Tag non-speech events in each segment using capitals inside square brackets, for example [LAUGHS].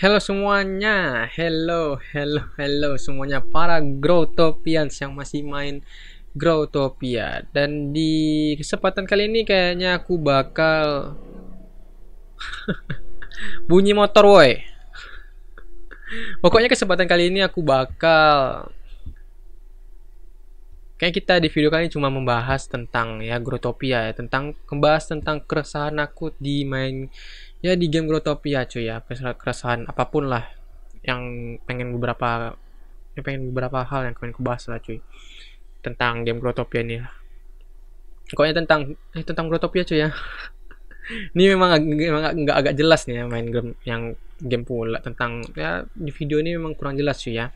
Halo semuanya, hello, hello, hello semuanya para Growtopians yang masih main Growtopia Dan di kesempatan kali ini kayaknya aku bakal [LAUGHS] Bunyi motor woi Pokoknya kesempatan kali ini aku bakal Kayak kita di video kali ini cuma membahas tentang ya Growtopia ya Tentang, membahas tentang keresahan aku di main ya di game Grotopia cuy ya keresahan apapun lah yang pengen beberapa yang pengen beberapa hal yang pengen kubahas lah cuy tentang game Grotopia ini lah pokoknya tentang eh tentang Grotopia cuy ya [LAUGHS] ini memang memang nggak agak jelas nih ya main game yang game pula tentang ya di video ini memang kurang jelas cuy ya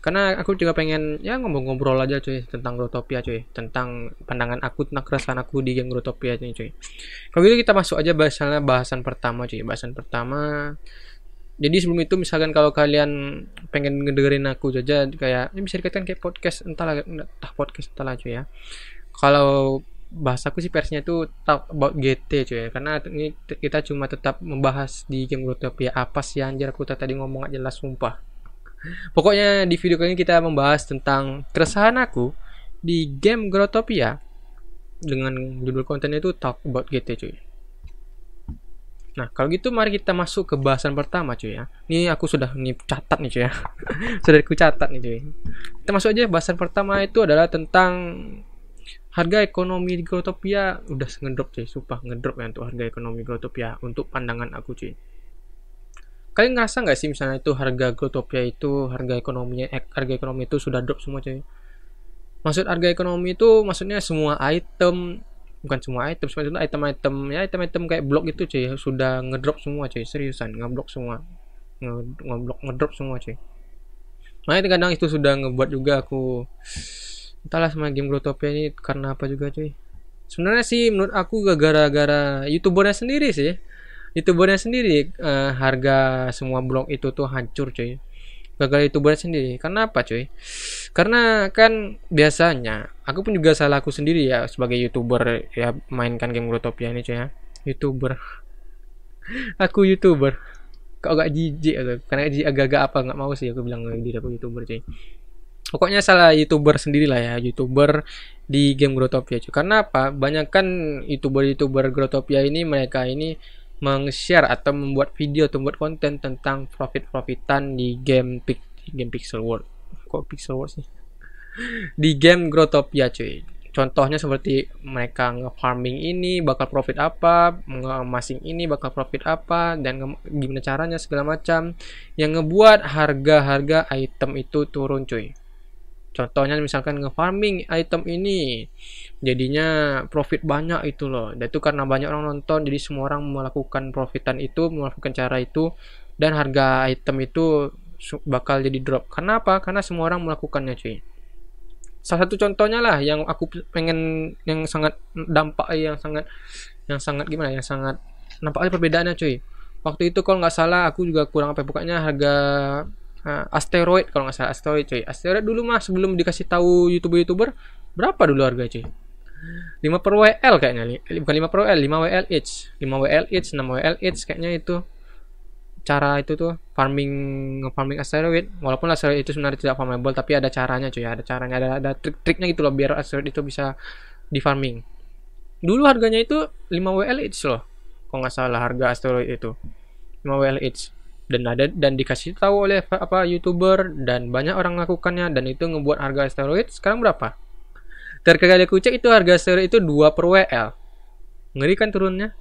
karena aku juga pengen ya ngobrol-ngobrol aja cuy tentang Grotopia cuy tentang pandangan aku tentang keresahan aku di game Grotopia ini cuy kalau gitu kita masuk aja bahasannya bahasan pertama cuy bahasan pertama jadi sebelum itu misalkan kalau kalian pengen ngedengerin aku saja kayak ini bisa dikatakan kayak podcast entahlah entah podcast entahlah cuy ya kalau bahasaku sih persnya itu talk about GT cuy karena ini kita cuma tetap membahas di game Grotopia apa sih anjir aku tadi ngomong gak jelas sumpah Pokoknya di video kali ini kita membahas tentang keresahan aku di game Grotopia dengan judul kontennya itu Talk About GT cuy. Nah, kalau gitu mari kita masuk ke bahasan pertama cuy ya. Ini aku sudah nih catat nih cuy ya. [LAUGHS] sudah aku catat nih cuy. Kita masuk aja bahasan pertama itu adalah tentang harga ekonomi di Grotopia udah ngedrop cuy, sumpah ngedrop ya untuk harga ekonomi Grotopia untuk pandangan aku cuy kalian ngerasa nggak sih misalnya itu harga Gotopia itu harga ekonominya eh, harga ekonomi itu sudah drop semua cuy maksud harga ekonomi itu maksudnya semua item bukan semua item semua item-item ya item-item kayak blok itu cuy sudah ngedrop semua cuy seriusan ngeblok semua ngeblok ngedrop semua cuy makanya itu kadang itu sudah ngebuat juga aku entahlah sama game Growtopia ini karena apa juga cuy sebenarnya sih menurut aku gara-gara youtubernya sendiri sih youtubernya sendiri uh, harga semua blog itu tuh hancur cuy gagal youtuber sendiri karena apa cuy karena kan biasanya aku pun juga salah aku sendiri ya sebagai youtuber ya mainkan game Grotopia ini cuy ya youtuber [LAUGHS] aku youtuber kok gak jijik aku karena jijik agak-agak apa nggak mau sih aku bilang diri aku youtuber cuy pokoknya salah youtuber sendiri lah ya youtuber di game Grotopia cuy karena apa banyak kan youtuber youtuber Grotopia ini mereka ini meng-share atau membuat video atau membuat konten tentang profit-profitan di game game Pixel World. Kok Pixel World sih? di game Growtopia cuy. Contohnya seperti mereka nge-farming ini bakal profit apa, nge-masing ini bakal profit apa dan gimana caranya segala macam yang ngebuat harga-harga item itu turun cuy. Contohnya misalkan nge-farming item ini jadinya profit banyak itu loh. Dan itu karena banyak orang nonton jadi semua orang melakukan profitan itu, melakukan cara itu dan harga item itu bakal jadi drop. Karena apa? Karena semua orang melakukannya cuy. Salah satu contohnya lah yang aku pengen yang sangat dampak eh, yang sangat yang sangat gimana yang sangat nampaknya perbedaannya cuy. Waktu itu kalau nggak salah aku juga kurang apa pokoknya harga uh, asteroid kalau nggak salah asteroid cuy asteroid dulu mah sebelum dikasih tahu youtuber youtuber berapa dulu harga cuy 5 per WL kayaknya bukan 5 per WL 5 each 5 each 6 each kayaknya itu cara itu tuh farming farming asteroid walaupun asteroid itu sebenarnya tidak farmable tapi ada caranya cuy ada caranya ada ada trik-triknya gitu loh biar asteroid itu bisa di farming dulu harganya itu 5 each loh kalau nggak salah harga asteroid itu 5 each dan ada dan dikasih tahu oleh apa youtuber dan banyak orang melakukannya dan itu ngebuat harga asteroid sekarang berapa? Terkait kucek itu harga asteroid itu 2 per WL. Ngeri kan turunnya?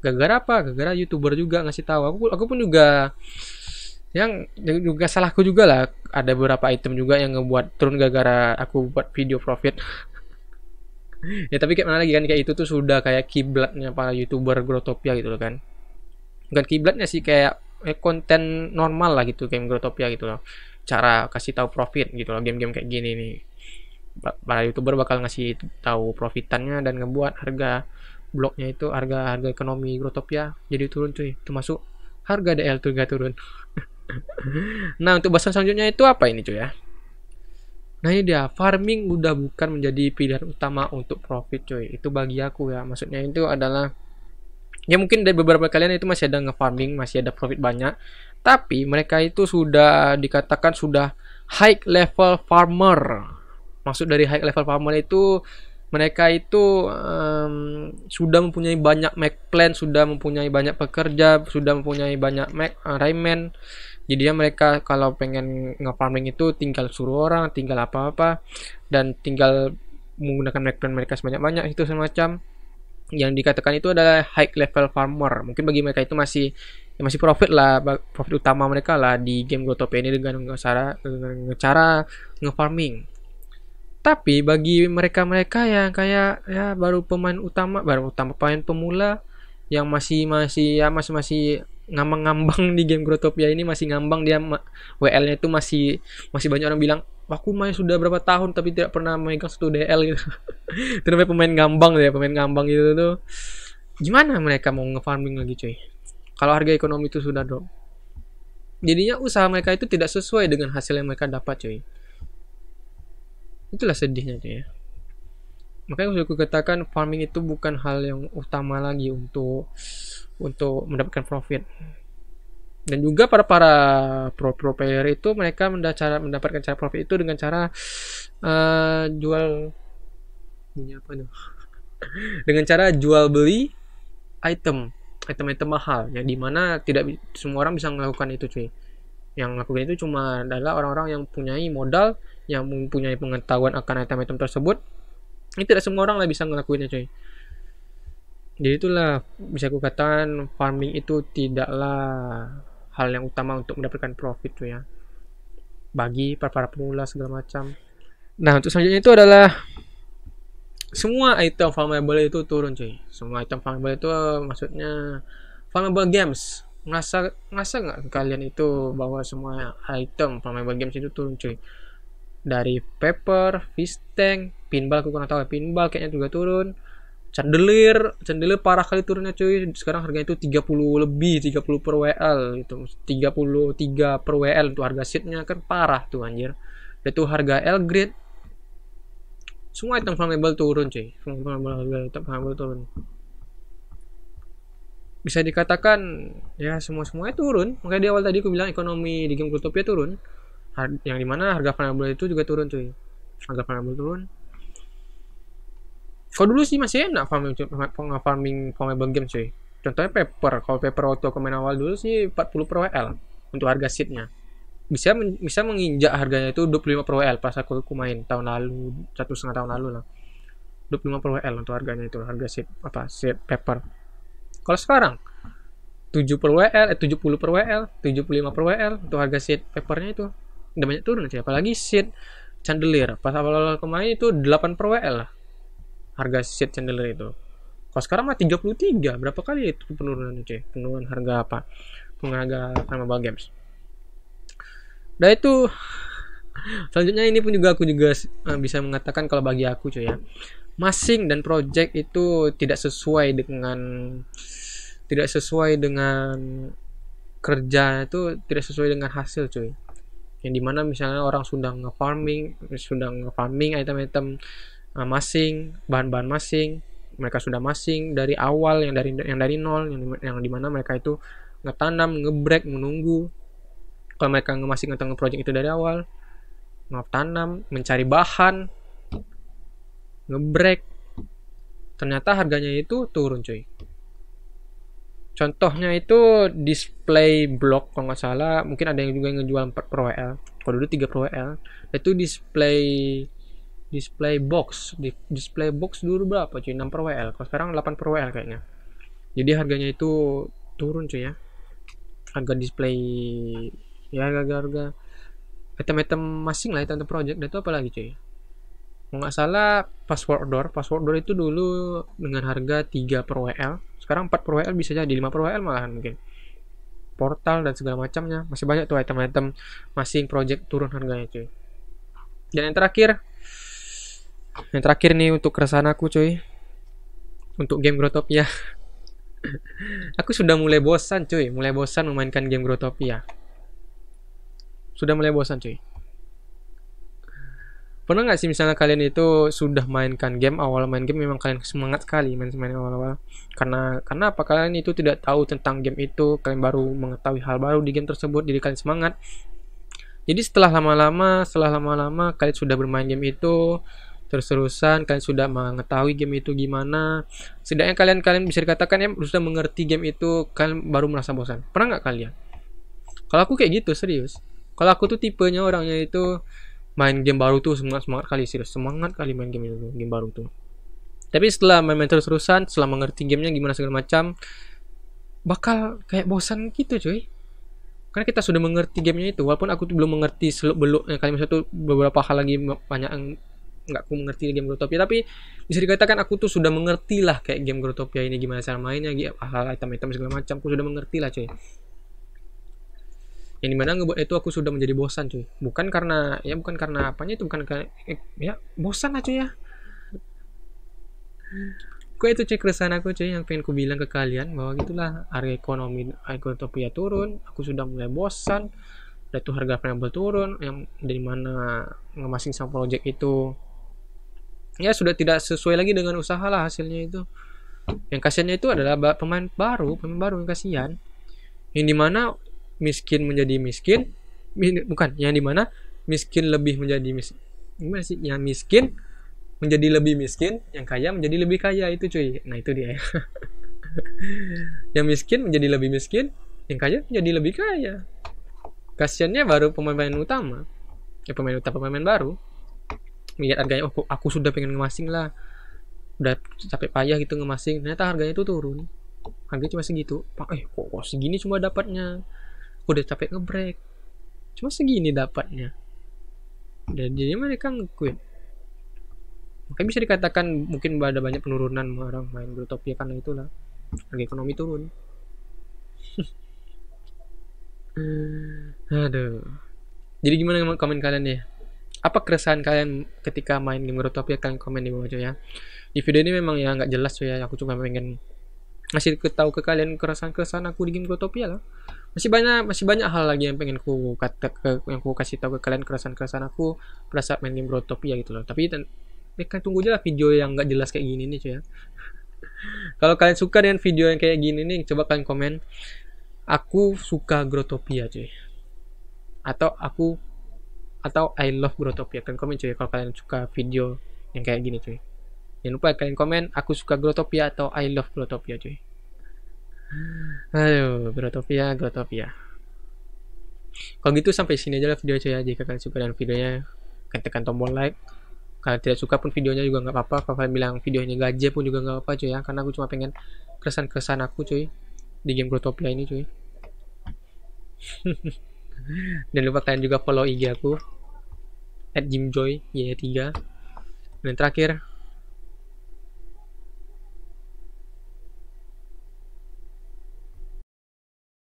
Gara-gara apa? Gara-gara youtuber juga ngasih tahu. Aku aku pun juga yang juga salahku juga lah ada beberapa item juga yang ngebuat turun gara-gara aku buat video profit [LAUGHS] ya tapi kayak mana lagi kan kayak itu tuh sudah kayak kiblatnya para youtuber grotopia gitu loh kan bukan kiblatnya sih kayak eh, konten normal lah gitu game Grotopia gitu loh cara kasih tahu profit gitu loh game-game kayak gini nih para youtuber bakal ngasih tahu profitannya dan ngebuat harga bloknya itu harga harga ekonomi Grotopia jadi turun cuy termasuk harga DL juga turun [LAUGHS] nah untuk bahasan selanjutnya itu apa ini cuy ya nah ini dia farming udah bukan menjadi pilihan utama untuk profit cuy itu bagi aku ya maksudnya itu adalah ya mungkin dari beberapa kalian itu masih ada nge-farming masih ada profit banyak tapi mereka itu sudah dikatakan sudah high level farmer maksud dari high level farmer itu mereka itu um, sudah mempunyai banyak make plan, sudah mempunyai banyak pekerja, sudah mempunyai banyak make uh, rayman. Jadi ya, mereka kalau pengen nge-farming itu tinggal suruh orang, tinggal apa-apa dan tinggal menggunakan make plan mereka sebanyak-banyak itu semacam yang dikatakan itu adalah high level farmer. Mungkin bagi mereka itu masih ya masih profit lah profit utama mereka lah di game Gotopia ini dengan cara dengan cara ngefarming. Tapi bagi mereka-mereka yang kayak ya baru pemain utama, baru utama pemain pemula yang masih masih ya masih masih ngambang-ngambang di game Grotopia ini masih ngambang dia WL-nya itu masih masih banyak orang bilang aku main sudah berapa tahun tapi tidak pernah megang satu DL gitu [LAUGHS] itu namanya pemain ngambang ya pemain ngambang gitu tuh gimana mereka mau nge farming lagi coy? kalau harga ekonomi itu sudah drop jadinya usaha mereka itu tidak sesuai dengan hasil yang mereka dapat coy. itulah sedihnya cuy ya makanya sudah katakan farming itu bukan hal yang utama lagi untuk untuk mendapatkan profit dan juga para para pro pro player itu mereka cara mendapatkan cara profit itu dengan cara uh, jual punya apa tuh [LAUGHS] dengan cara jual beli item item-item mahal ya dimana tidak semua orang bisa melakukan itu cuy yang melakukan itu cuma adalah orang-orang yang mempunyai modal yang mempunyai pengetahuan akan item-item tersebut ini tidak semua orang lah bisa ngelakuinnya cuy jadi itulah bisa kukatakan farming itu tidaklah hal yang utama untuk mendapatkan profit tuh ya bagi para, para pemula segala macam nah untuk selanjutnya itu adalah semua item farmable itu turun cuy semua item farmable itu maksudnya farmable games ngerasa ngerasa nggak kalian itu bahwa semua item farmable games itu turun cuy dari paper fish tank pinball aku kurang tahu pinball kayaknya juga turun Candelir, candelir parah kali turunnya cuy. Sekarang harganya itu 30 lebih, 30 per WL gitu. 33 per WL itu harga seatnya kan parah tuh anjir. Itu harga L grade. Semua item farmable turun cuy. Farmable, item flammable turun. Bisa dikatakan ya semua semua turun. Makanya di awal tadi aku bilang ekonomi di game Utopia turun. Har yang dimana harga farmable itu juga turun cuy. Harga farmable turun, kalau dulu sih masih enak farming farming farming game cuy contohnya paper kalau paper waktu aku main awal dulu sih 40 per WL untuk harga seatnya bisa men bisa menginjak harganya itu 25 per WL pas aku, aku main tahun lalu satu setengah tahun lalu lah 25 per WL untuk harganya itu harga seat apa seat paper kalau sekarang 7 per WL eh 70 per WL 75 per WL untuk harga seat papernya itu udah banyak turun sih apalagi seat chandelier pas awal-awal kemarin itu 8 per WL lah harga seat chandelier itu kalau sekarang mah 33 berapa kali itu penurunan cuy penurunan harga apa penurunan sama mobile games Nah itu selanjutnya ini pun juga aku juga eh, bisa mengatakan kalau bagi aku cuy ya masing dan project itu tidak sesuai dengan tidak sesuai dengan kerja itu tidak sesuai dengan hasil cuy yang dimana misalnya orang sudah nge-farming sudah nge-farming item-item Ah, masing bahan-bahan masing mereka sudah masing dari awal yang dari yang dari nol yang yang dimana mereka itu ngetanam ngebrek menunggu kalau mereka masih ngetanam project itu dari awal tanam mencari bahan ngebrek ternyata harganya itu turun cuy contohnya itu display block kalau nggak salah mungkin ada yang juga yang ngejual 4 Pro WL kalau dulu 3 Pro WL itu display display box di display box dulu berapa cuy 6 per WL kalau sekarang 8 per WL kayaknya jadi harganya itu turun cuy ya harga display ya harga-harga item-item masing lah item, ya, -item project dan itu apa lagi cuy nggak salah password door password door itu dulu dengan harga 3 per WL sekarang 4 per WL bisa jadi 5 per WL malahan mungkin portal dan segala macamnya masih banyak tuh item-item masing project turun harganya cuy dan yang terakhir yang terakhir nih untuk keresahan aku cuy. Untuk game Grotopia. [LAUGHS] aku sudah mulai bosan cuy, mulai bosan memainkan game Grotopia. Sudah mulai bosan cuy. Pernah nggak sih misalnya kalian itu sudah mainkan game awal main game memang kalian semangat sekali main-main awal-awal karena karena apa kalian itu tidak tahu tentang game itu kalian baru mengetahui hal baru di game tersebut jadi kalian semangat jadi setelah lama-lama setelah lama-lama kalian sudah bermain game itu terus-terusan kalian sudah mengetahui game itu gimana setidaknya kalian kalian bisa dikatakan ya sudah mengerti game itu kalian baru merasa bosan pernah nggak kalian kalau aku kayak gitu serius kalau aku tuh tipenya orangnya itu main game baru tuh semangat semangat kali serius semangat kali main game itu game baru tuh tapi setelah main-main terus-terusan setelah mengerti gamenya gimana segala macam bakal kayak bosan gitu cuy karena kita sudah mengerti gamenya itu walaupun aku tuh belum mengerti seluk beluk yang kalimat satu beberapa hal lagi banyak nggak aku mengerti game Grotopia tapi bisa dikatakan aku tuh sudah mengerti lah kayak game Grotopia ini gimana cara mainnya gitu hal item-item segala macam aku sudah mengerti lah cuy yang dimana ngebuat itu aku sudah menjadi bosan cuy bukan karena ya bukan karena apanya itu bukan karena eh, ya bosan lah cuy ya kok itu cek keresahan aku cuy yang pengen ku bilang ke kalian bahwa gitulah harga ekonomi Grotopia turun aku sudah mulai bosan udah tuh harga variable turun yang dari mana ngemasing sama project itu ya sudah tidak sesuai lagi dengan usaha lah hasilnya itu yang kasihannya itu adalah pemain baru pemain baru yang kasihan yang dimana miskin menjadi miskin min, bukan yang dimana miskin lebih menjadi miskin gimana sih yang miskin menjadi lebih miskin yang kaya menjadi lebih kaya itu cuy nah itu dia ya. [LAUGHS] yang miskin menjadi lebih miskin yang kaya menjadi lebih kaya kasihannya baru pemain-pemain utama ya pemain utama pemain baru melihat harganya oh aku sudah pengen ngemasing lah udah capek payah gitu ngemasing ternyata harganya itu turun harganya cuma segitu eh kok, kok segini cuma dapatnya udah capek ngebreak, cuma segini dapatnya dan jadi mereka ngequit makanya bisa dikatakan mungkin ada banyak penurunan orang main topi karena itulah harga ekonomi turun [LAUGHS] aduh jadi gimana komen kalian ya apa keresahan kalian ketika main game Growtopia kalian komen di bawah aja ya di video ini memang ya nggak jelas cuy ya aku cuma pengen masih tahu ke kalian keresahan-keresahan aku di game Growtopia lah masih banyak masih banyak hal lagi yang pengen ku kata ke, yang ku kasih tahu ke kalian keresahan-keresahan aku pada main game Growtopia gitu loh tapi ya kan tunggu aja lah video yang nggak jelas kayak gini nih cuy ya [LAUGHS] kalau kalian suka dengan video yang kayak gini nih coba kalian komen aku suka Growtopia cuy atau aku atau I love Grotopia. kalian komen cuy kalau kalian suka video yang kayak gini cuy jangan lupa kalian komen aku suka Grotopia atau I love Grotopia. cuy ayo Grotopia, Grotopia. kalau gitu sampai sini aja lah video cuy ya jika kalian suka dengan videonya kalian tekan tombol like Kalau tidak suka pun videonya juga nggak apa-apa kalau kalian bilang videonya ini gaje pun juga nggak apa-apa cuy ya karena aku cuma pengen kesan-kesan aku cuy di game Grotopia ini cuy [LAUGHS] dan lupa kalian juga follow IG aku at jimjoy y3 e dan terakhir